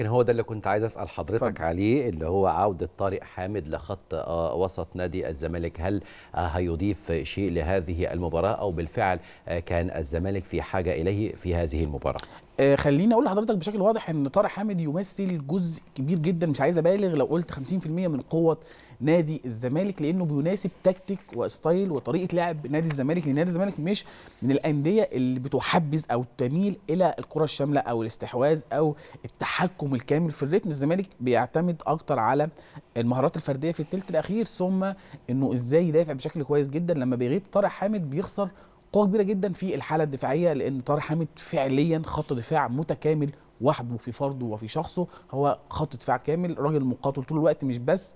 يمكن هو ده اللي كنت عايز اسال حضرتك طب. عليه اللي هو عوده طارق حامد لخط آه، وسط نادي الزمالك هل آه، هيضيف شيء لهذه المباراه او بالفعل آه، كان الزمالك في حاجه اليه في هذه المباراه آه، خليني اقول لحضرتك بشكل واضح ان طارق حامد يمثل جزء كبير جدا مش عايز ابالغ لو قلت 50% من قوه نادي الزمالك لانه بيناسب تكتيك وستايل وطريقه لعب نادي الزمالك لان نادي الزمالك مش من الانديه اللي بتحبذ او تميل الى الكره الشامله او الاستحواذ او التحكم الكامل في الريتم الزمالك بيعتمد اكتر على المهارات الفرديه في الثلث الاخير ثم انه ازاي يدافع بشكل كويس جدا لما بيغيب طارق حامد بيخسر قوه كبيره جدا في الحاله الدفاعيه لان طارق حامد فعليا خط دفاع متكامل وحده في فرده وفي شخصه هو خط دفاع كامل راجل مقاتل طول الوقت مش بس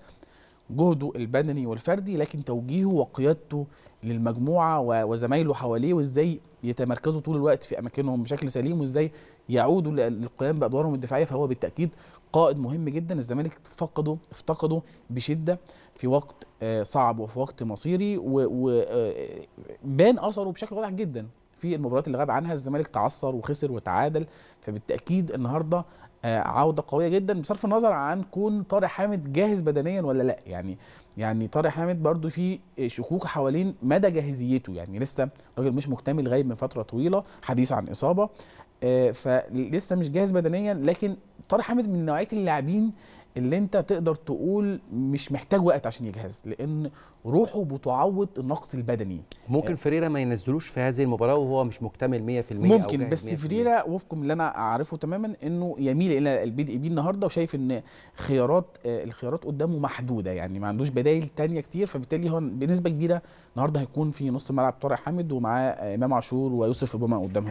جهده البدني والفردي لكن توجيهه وقيادته للمجموعه وزمايله حواليه وازاي يتمركزوا طول الوقت في اماكنهم بشكل سليم وازاي يعودوا للقيام بادوارهم الدفاعيه فهو بالتاكيد قائد مهم جدا الزمالك فقده افتقده بشده في وقت آه، صعب وفي وقت مصيري وبان آه، اثره بشكل واضح جدا في المباريات اللي غاب عنها الزمالك تعثر وخسر وتعادل فبالتاكيد النهارده آه، عوده قويه جدا بصرف النظر عن كون طارق حامد جاهز بدنيا ولا لا يعني يعني طارق حامد برضو في شكوك حوالين مدى جاهزيته يعني لسه راجل مش مكتمل غايب من فتره طويله حديث عن اصابه آه، فلسه مش جاهز بدنيا لكن طارق حامد من نوعيه اللاعبين اللي انت تقدر تقول مش محتاج وقت عشان يجهز لان روحه بتعوض النقص البدني ممكن آه. فريرا ما ينزلوش في هذه المباراه وهو مش مكتمل 100% ممكن بس فريرا وفقا اللي انا اعرفه تماما انه يميل الى البدء بيه النهارده وشايف ان خيارات آه، الخيارات قدامه محدوده يعني ما عندوش بدايل تانية كتير فبالتالي هو بنسبه كبيره النهارده هيكون في نص ملعب طارق حامد ومعاه آه، امام عاشور ويوسف اوباما قدامهم